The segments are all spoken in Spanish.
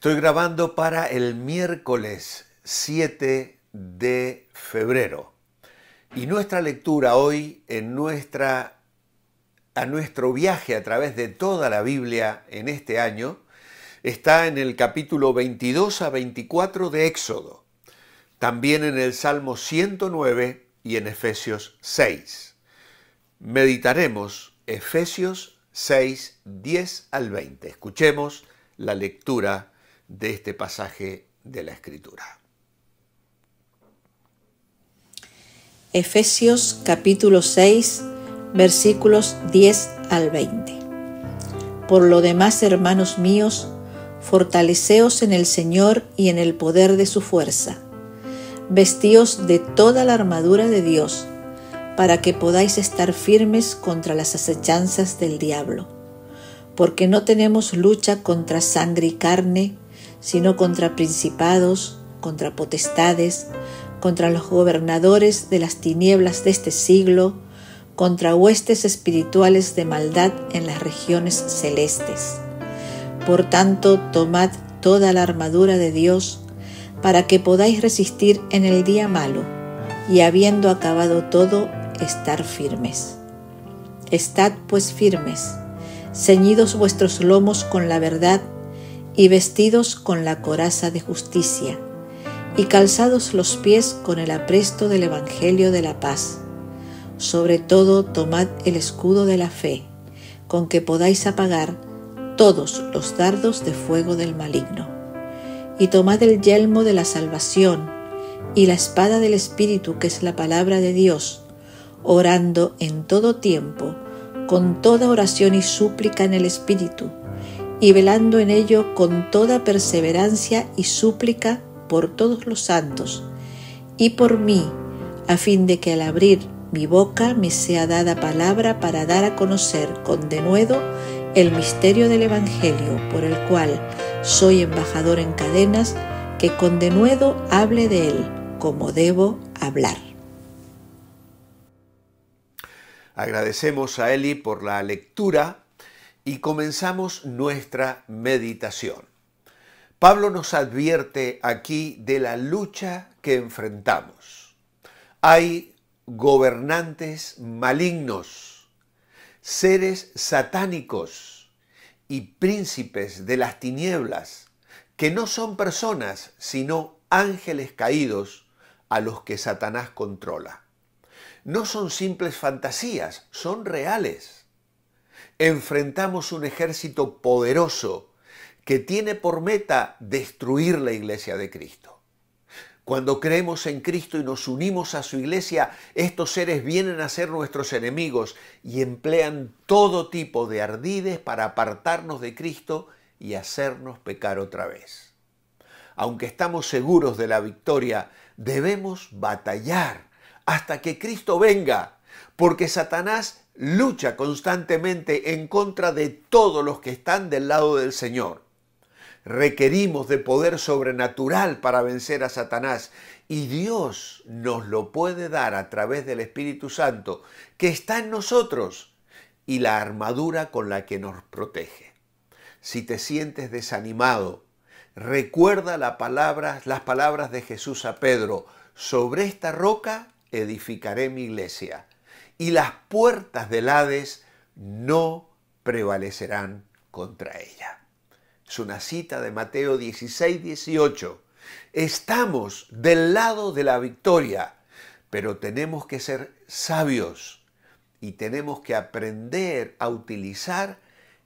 Estoy grabando para el miércoles 7 de febrero. Y nuestra lectura hoy en nuestra a nuestro viaje a través de toda la Biblia en este año está en el capítulo 22 a 24 de Éxodo, también en el Salmo 109 y en Efesios 6. Meditaremos Efesios 6, 10 al 20. Escuchemos la lectura de este pasaje de la Escritura. Efesios capítulo 6 versículos 10 al 20. Por lo demás, hermanos míos, fortaleceos en el Señor y en el poder de su fuerza. Vestíos de toda la armadura de Dios, para que podáis estar firmes contra las acechanzas del diablo. Porque no tenemos lucha contra sangre y carne, sino contra principados, contra potestades, contra los gobernadores de las tinieblas de este siglo, contra huestes espirituales de maldad en las regiones celestes. Por tanto, tomad toda la armadura de Dios para que podáis resistir en el día malo y habiendo acabado todo, estar firmes. Estad pues firmes, ceñidos vuestros lomos con la verdad y vestidos con la coraza de justicia, y calzados los pies con el apresto del Evangelio de la paz. Sobre todo tomad el escudo de la fe, con que podáis apagar todos los dardos de fuego del maligno. Y tomad el yelmo de la salvación y la espada del Espíritu, que es la palabra de Dios, orando en todo tiempo, con toda oración y súplica en el Espíritu y velando en ello con toda perseverancia y súplica por todos los santos y por mí, a fin de que al abrir mi boca me sea dada palabra para dar a conocer con denuedo el misterio del Evangelio, por el cual soy embajador en cadenas, que con denuedo hable de él como debo hablar. Agradecemos a Eli por la lectura y comenzamos nuestra meditación. Pablo nos advierte aquí de la lucha que enfrentamos. Hay gobernantes malignos, seres satánicos y príncipes de las tinieblas, que no son personas, sino ángeles caídos a los que Satanás controla. No son simples fantasías, son reales enfrentamos un ejército poderoso que tiene por meta destruir la iglesia de Cristo. Cuando creemos en Cristo y nos unimos a su iglesia, estos seres vienen a ser nuestros enemigos y emplean todo tipo de ardides para apartarnos de Cristo y hacernos pecar otra vez. Aunque estamos seguros de la victoria, debemos batallar hasta que Cristo venga, porque Satanás lucha constantemente en contra de todos los que están del lado del Señor. Requerimos de poder sobrenatural para vencer a Satanás y Dios nos lo puede dar a través del Espíritu Santo que está en nosotros y la armadura con la que nos protege. Si te sientes desanimado, recuerda las palabras de Jesús a Pedro, sobre esta roca edificaré mi iglesia y las puertas del Hades no prevalecerán contra ella. Es una cita de Mateo 16, 18. Estamos del lado de la victoria, pero tenemos que ser sabios y tenemos que aprender a utilizar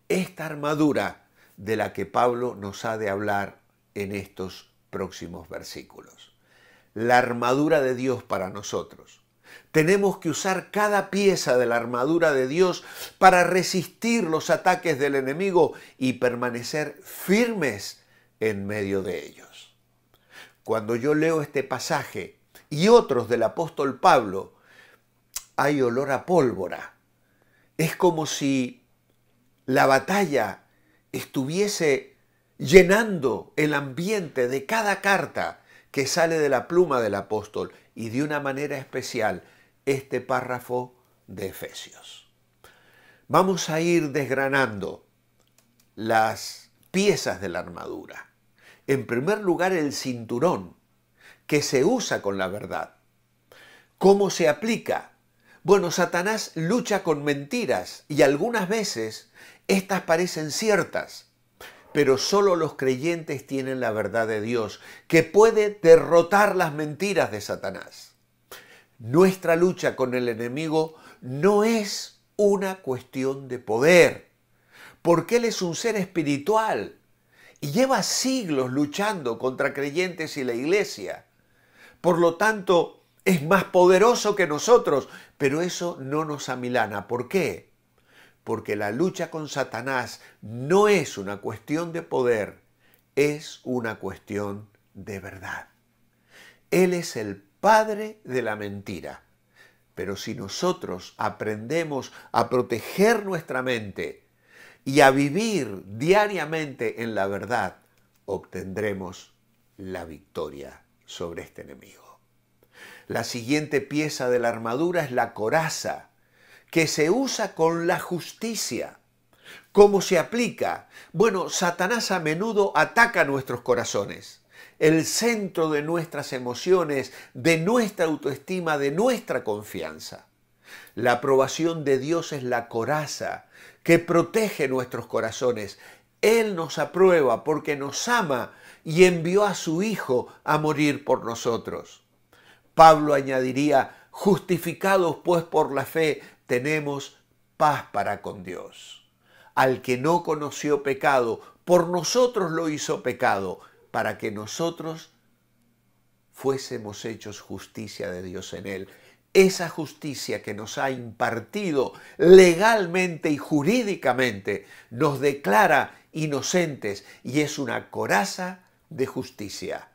esta armadura de la que Pablo nos ha de hablar en estos próximos versículos. La armadura de Dios para nosotros. Tenemos que usar cada pieza de la armadura de Dios para resistir los ataques del enemigo y permanecer firmes en medio de ellos. Cuando yo leo este pasaje y otros del apóstol Pablo, hay olor a pólvora. Es como si la batalla estuviese llenando el ambiente de cada carta que sale de la pluma del apóstol y de una manera especial este párrafo de Efesios. Vamos a ir desgranando las piezas de la armadura. En primer lugar, el cinturón, que se usa con la verdad. ¿Cómo se aplica? Bueno, Satanás lucha con mentiras y algunas veces estas parecen ciertas, pero solo los creyentes tienen la verdad de Dios, que puede derrotar las mentiras de Satanás. Nuestra lucha con el enemigo no es una cuestión de poder, porque él es un ser espiritual y lleva siglos luchando contra creyentes y la iglesia. Por lo tanto, es más poderoso que nosotros, pero eso no nos amilana. ¿Por qué? porque la lucha con Satanás no es una cuestión de poder, es una cuestión de verdad. Él es el padre de la mentira. Pero si nosotros aprendemos a proteger nuestra mente y a vivir diariamente en la verdad, obtendremos la victoria sobre este enemigo. La siguiente pieza de la armadura es la coraza que se usa con la justicia. ¿Cómo se aplica? Bueno, Satanás a menudo ataca nuestros corazones, el centro de nuestras emociones, de nuestra autoestima, de nuestra confianza. La aprobación de Dios es la coraza que protege nuestros corazones. Él nos aprueba porque nos ama y envió a su Hijo a morir por nosotros. Pablo añadiría, justificados pues por la fe, tenemos paz para con Dios. Al que no conoció pecado, por nosotros lo hizo pecado, para que nosotros fuésemos hechos justicia de Dios en él. Esa justicia que nos ha impartido legalmente y jurídicamente nos declara inocentes y es una coraza de justicia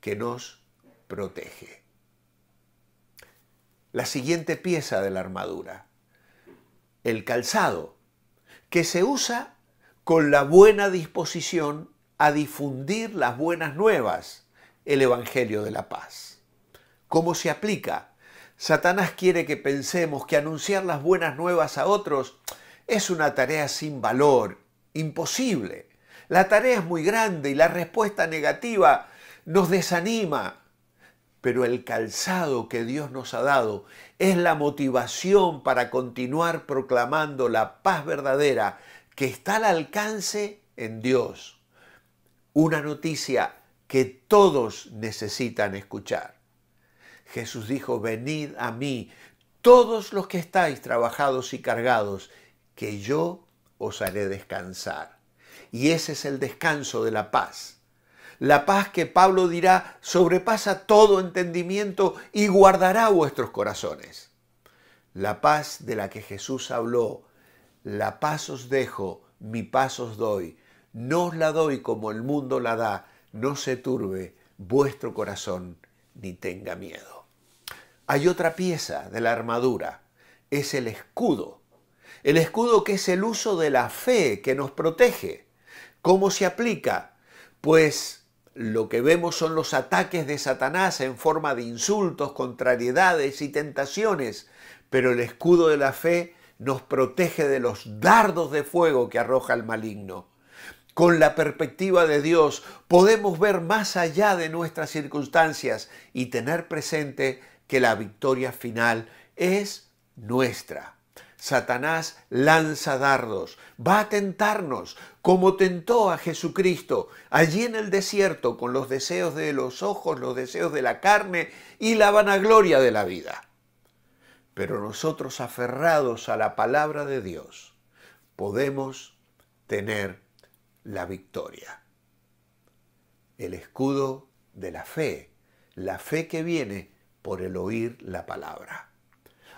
que nos protege. La siguiente pieza de la armadura el calzado, que se usa con la buena disposición a difundir las buenas nuevas, el Evangelio de la Paz. ¿Cómo se aplica? Satanás quiere que pensemos que anunciar las buenas nuevas a otros es una tarea sin valor, imposible. La tarea es muy grande y la respuesta negativa nos desanima, pero el calzado que Dios nos ha dado es la motivación para continuar proclamando la paz verdadera que está al alcance en Dios. Una noticia que todos necesitan escuchar. Jesús dijo, venid a mí, todos los que estáis trabajados y cargados, que yo os haré descansar. Y ese es el descanso de la paz la paz que Pablo dirá sobrepasa todo entendimiento y guardará vuestros corazones. La paz de la que Jesús habló, la paz os dejo, mi paz os doy. No os la doy como el mundo la da, no se turbe vuestro corazón ni tenga miedo. Hay otra pieza de la armadura, es el escudo. El escudo que es el uso de la fe que nos protege. ¿Cómo se aplica? Pues lo que vemos son los ataques de Satanás en forma de insultos, contrariedades y tentaciones, pero el escudo de la fe nos protege de los dardos de fuego que arroja el maligno. Con la perspectiva de Dios podemos ver más allá de nuestras circunstancias y tener presente que la victoria final es nuestra. Satanás lanza dardos, va a tentarnos como tentó a Jesucristo allí en el desierto con los deseos de los ojos, los deseos de la carne y la vanagloria de la vida. Pero nosotros aferrados a la palabra de Dios podemos tener la victoria. El escudo de la fe, la fe que viene por el oír la palabra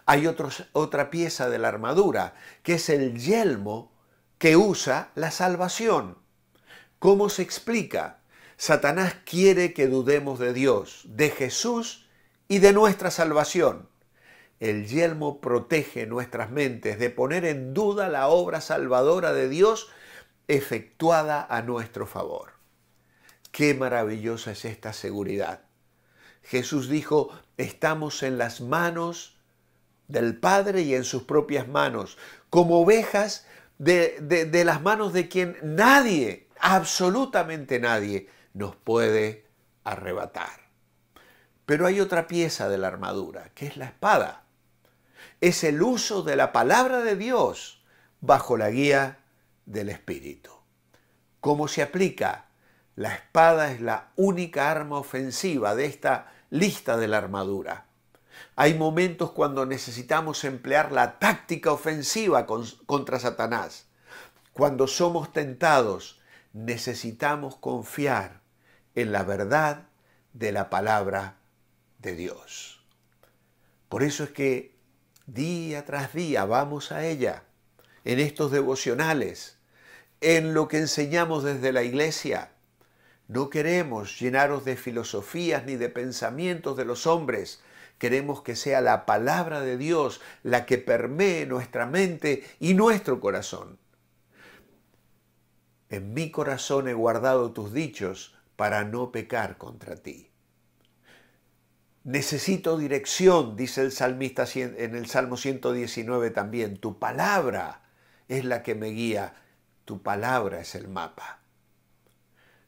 hay otra pieza de la armadura, que es el yelmo que usa la salvación. ¿Cómo se explica? Satanás quiere que dudemos de Dios, de Jesús y de nuestra salvación. El yelmo protege nuestras mentes de poner en duda la obra salvadora de Dios efectuada a nuestro favor. Qué maravillosa es esta seguridad. Jesús dijo, estamos en las manos de del Padre y en sus propias manos, como ovejas de, las manos de quien nadie, absolutamente nadie, nos puede arrebatar. Pero hay otra pieza de la armadura, que es la espada. Es el uso de la palabra de Dios bajo la guía del Espíritu. ¿Cómo se aplica? La espada es la única arma ofensiva de esta lista de la armadura. Hay momentos cuando necesitamos emplear la táctica ofensiva contra Satanás. Cuando somos tentados, necesitamos confiar en la verdad de la palabra de Dios. Por eso es que día tras día vamos a ella, en estos devocionales, en lo que enseñamos desde la iglesia. No queremos llenaros de filosofías ni de pensamientos de los hombres, Queremos que sea la palabra de Dios la que permee nuestra mente y nuestro corazón. En mi corazón he guardado tus dichos para no pecar contra ti. Necesito dirección, dice el salmista en el Salmo 119 también. Tu palabra es la que me guía, tu palabra es el mapa.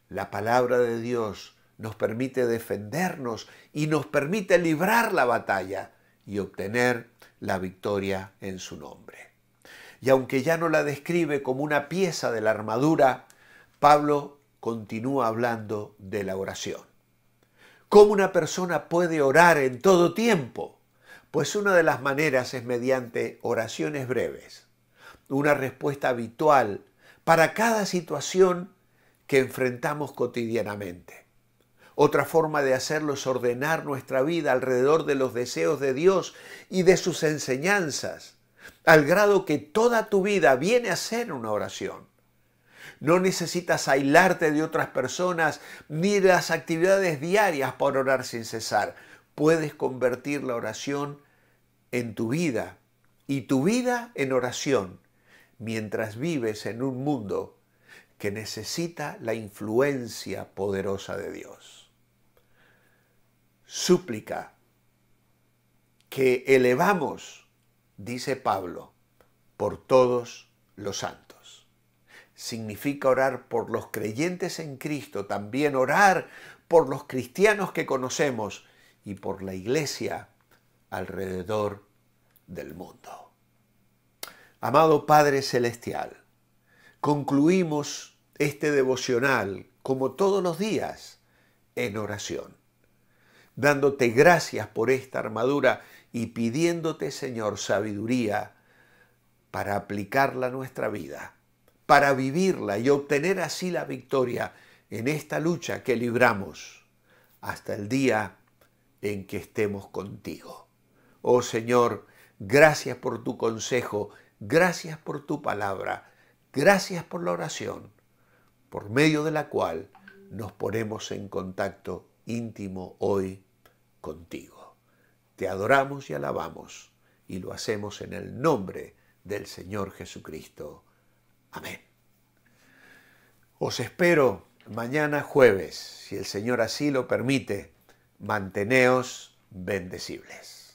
La palabra de Dios nos permite defendernos y nos permite librar la batalla y obtener la victoria en su nombre. Y aunque ya no la describe como una pieza de la armadura, Pablo continúa hablando de la oración. ¿Cómo una persona puede orar en todo tiempo? Pues una de las maneras es mediante oraciones breves, una respuesta habitual para cada situación que enfrentamos cotidianamente. Otra forma de hacerlo es ordenar nuestra vida alrededor de los deseos de Dios y de sus enseñanzas, al grado que toda tu vida viene a ser una oración. No necesitas aislarte de otras personas ni las actividades diarias para orar sin cesar. Puedes convertir la oración en tu vida y tu vida en oración mientras vives en un mundo que necesita la influencia poderosa de Dios súplica que elevamos, dice Pablo, por todos los santos. Significa orar por los creyentes en Cristo, también orar por los cristianos que conocemos y por la iglesia alrededor del mundo. Amado Padre Celestial, concluimos este devocional como todos los días en oración dándote gracias por esta armadura y pidiéndote, Señor, sabiduría para aplicarla a nuestra vida, para vivirla y obtener así la victoria en esta lucha que libramos hasta el día en que estemos contigo. Oh Señor, gracias por tu consejo, gracias por tu palabra, gracias por la oración, por medio de la cual nos ponemos en contacto íntimo hoy contigo. Te adoramos y alabamos y lo hacemos en el nombre del Señor Jesucristo. Amén. Os espero mañana jueves, si el Señor así lo permite. Manteneos bendecibles.